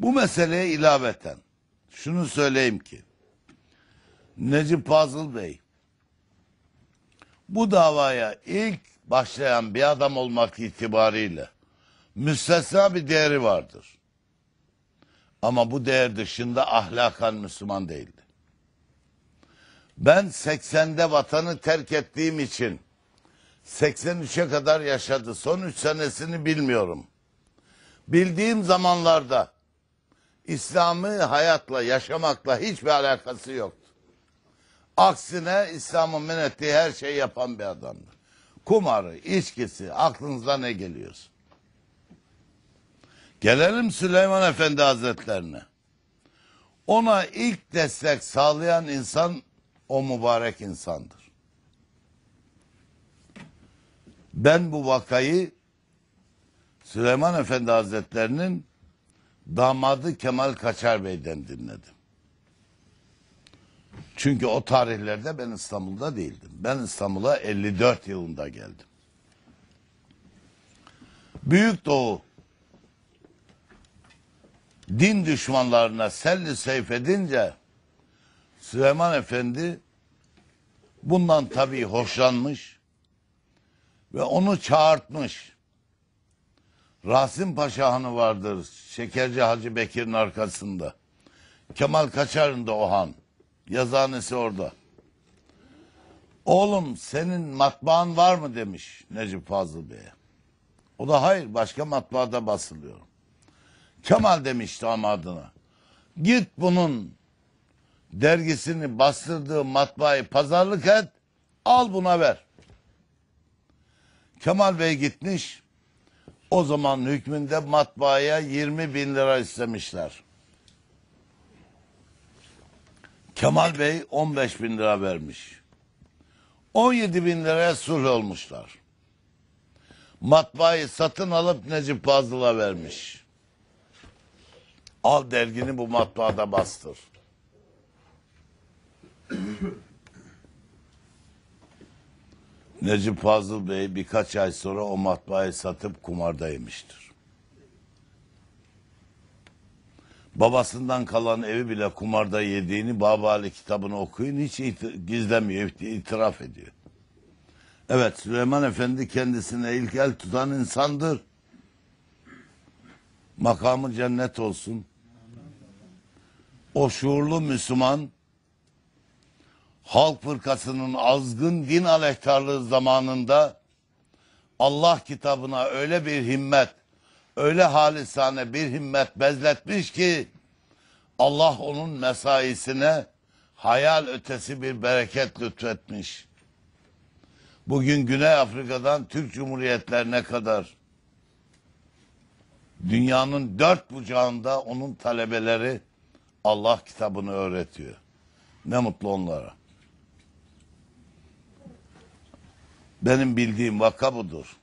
Bu meseleye ilaveten şunu söyleyeyim ki Necip Fazıl Bey bu davaya ilk başlayan bir adam olmak itibariyle müstesna bir değeri vardır. Ama bu değer dışında ahlakan Müslüman değildi. Ben 80'de vatanı terk ettiğim için 83'e kadar yaşadı. Son 3 senesini bilmiyorum. Bildiğim zamanlarda İslam'ı hayatla, yaşamakla hiçbir alakası yoktu. Aksine İslam'ın men ettiği her şeyi yapan bir adamdı. Kumarı, içkisi, aklınıza ne geliyorsa. Gelelim Süleyman Efendi Hazretlerine. Ona ilk destek sağlayan insan o mübarek insandır. Ben bu vakayı Süleyman Efendi Hazretlerinin damadı Kemal Kaçar Bey'den dinledim. Çünkü o tarihlerde ben İstanbul'da değildim. Ben İstanbul'a 54 yılında geldim. Büyük Doğu din düşmanlarına selli seyf edince Süleyman Efendi bundan tabii hoşlanmış ve onu çağırtmış. Rasim Paşa Hanı vardır. Şekerci Hacı Bekir'in arkasında. Kemal Kaçar'ın da o han. Yazanesi orada. Oğlum senin matbaan var mı demiş Necip Fazıl Bey'e. O da hayır başka matbaada basılıyor. Kemal demiş damadına. Git bunun dergisini bastırdığı matbaayı pazarlık et. Al buna ver. Kemal Bey gitmiş o zaman hükmünde matbaaya 20 bin lira istemişler. Kemal Bey 15 bin lira vermiş. 17 bin liraya sulh olmuşlar. Matbaayı satın alıp Necip Fazıl'a vermiş. Al dergini bu matbaada bastır. Necip Fazıl Bey birkaç ay sonra o matbaayı satıp kumarda yemiştir. Babasından kalan evi bile kumarda yediğini Baba kitabını okuyun hiç gizlemiyor, itiraf ediyor. Evet Süleyman Efendi kendisine ilk el tutan insandır. Makamı cennet olsun. O şuurlu Müslüman Halk fırkasının azgın din aleyhtarlığı zamanında Allah kitabına öyle bir himmet, öyle halisane bir himmet bezletmiş ki Allah onun mesaisine hayal ötesi bir bereket lütfetmiş. Bugün Güney Afrika'dan Türk Cumhuriyetlerine kadar dünyanın dört bucağında onun talebeleri Allah kitabını öğretiyor. Ne mutlu onlara. Benim bildiğim vaka budur.